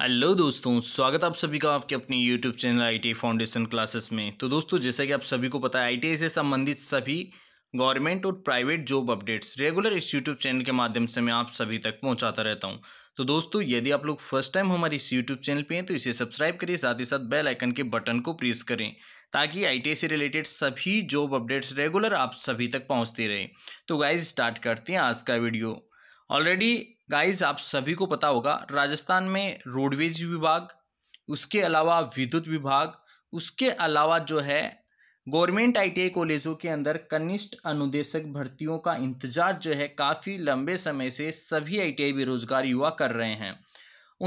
hello दोस्तों स्वागत आप सभी का आपके अपने YouTube channel IT foundation classes में तो दोस्तों जैसा कि आप सभी को पता है आईटीआई से संबंधित सभी गवर्नमेंट और प्राइवेट जॉब अपडेट्स रेगुलर इस यूट्यूब चैनल के माध्यम से मैं आप सभी तक पहुंचाता रहता हूं तो दोस्तों यदि आप लोग फर्स्ट टाइम हमारे इस यूट्यूब चैनल पर हैं तो इसे सब्सक्राइब करिए साथ ही साथ बेल आइकन के बटन को प्रेस करें ताकि आई से रिलेटेड सभी जॉब अपडेट्स रेगुलर आप सभी तक पहुँचते रहे तो गाइज स्टार्ट करते हैं आज का वीडियो ऑलरेडी गाइस आप सभी को पता होगा राजस्थान में रोडवेज विभाग उसके अलावा विद्युत विभाग उसके अलावा जो है गवर्नमेंट आईटीआई कॉलेजों के अंदर कनिष्ठ अनुदेशक भर्तियों का इंतजार जो है काफ़ी लंबे समय से सभी आईटीआई बेरोजगार युवा कर रहे हैं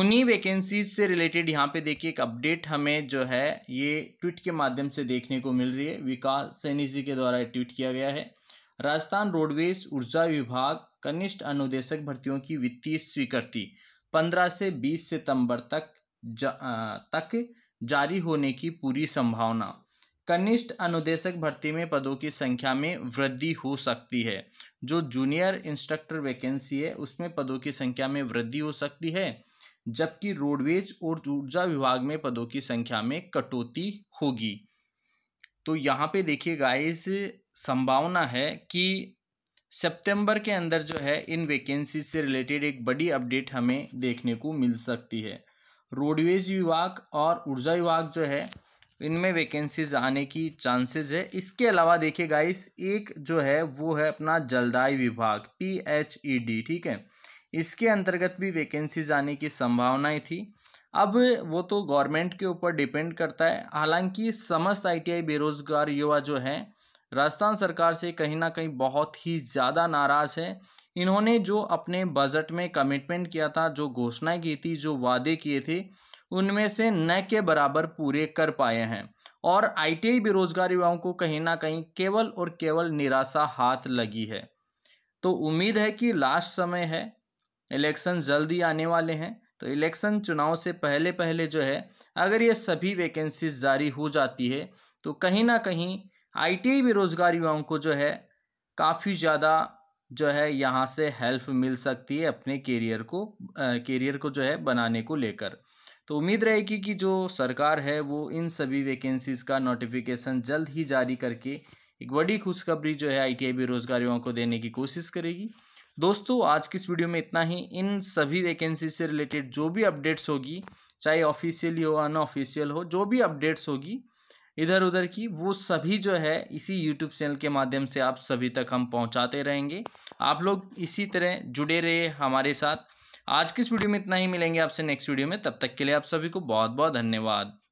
उन्हीं वैकेंसीज से रिलेटेड यहाँ पे देखिए एक अपडेट हमें जो है ये ट्वीट के माध्यम से देखने को मिल रही है विकास सैनी जी के द्वारा ट्वीट किया गया है राजस्थान रोडवेज ऊर्जा विभाग कनिष्ठ अनुदेशक भर्तियों की वित्तीय स्वीकृति 15 से 20 सितंबर तक जा, तक जारी होने की पूरी संभावना कनिष्ठ अनुदेशक भर्ती में पदों की संख्या में वृद्धि हो सकती है जो जूनियर इंस्ट्रक्टर वैकेंसी है उसमें पदों की संख्या में वृद्धि हो सकती है जबकि रोडवेज और ऊर्जा विभाग में पदों की संख्या में कटौती होगी तो यहाँ पे देखिए गाइस संभावना है कि सितंबर के अंदर जो है इन वैकेंसी से रिलेटेड एक बड़ी अपडेट हमें देखने को मिल सकती है रोडवेज विभाग और ऊर्जा विभाग जो है इनमें वैकेंसीज आने की चांसेस है इसके अलावा देखिए गाइस एक जो है वो है अपना जलदाय विभाग पी एच ई डी ठीक है इसके अंतर्गत भी वैकेंसीज आने की संभावनाएं थी अब वो तो गवर्नमेंट के ऊपर डिपेंड करता है हालांकि समस्त आईटीआई बेरोज़गार युवा जो है राजस्थान सरकार से कहीं ना कहीं बहुत ही ज़्यादा नाराज़ है इन्होंने जो अपने बजट में कमिटमेंट किया था जो घोषणाएं की थी जो वादे किए थे उनमें से न के बराबर पूरे कर पाए हैं और आईटीआई बेरोजगार युवाओं को कहीं ना कहीं केवल और केवल निराशा हाथ लगी है तो उम्मीद है कि लास्ट समय है इलेक्शन जल्दी आने वाले हैं तो इलेक्शन चुनाव से पहले पहले जो है अगर ये सभी वैकेंसीज जारी हो जाती है तो कहीं ना कहीं आईटीआई बेरोजगार युवाओं को जो है काफ़ी ज़्यादा जो है यहाँ से हेल्प मिल सकती है अपने कैरियर को कैरियर को जो है बनाने को लेकर तो उम्मीद रहेगी कि जो सरकार है वो इन सभी वैकेंसीज़ का नोटिफिकेशन जल्द ही जारी करके एक बड़ी खुशखबरी जो है आई टी बेरोजगार युवाओं को देने की कोशिश करेगी दोस्तों आज की इस वीडियो में इतना ही इन सभी वैकेंसी से रिलेटेड जो भी अपडेट्स होगी चाहे ऑफिशियली हो अनऑफिशियल हो जो भी अपडेट्स होगी इधर उधर की वो सभी जो है इसी यूट्यूब चैनल के माध्यम से आप सभी तक हम पहुंचाते रहेंगे आप लोग इसी तरह जुड़े रहे हमारे साथ आज की इस वीडियो में इतना ही मिलेंगे आपसे नेक्स्ट वीडियो में तब तक के लिए आप सभी को बहुत बहुत धन्यवाद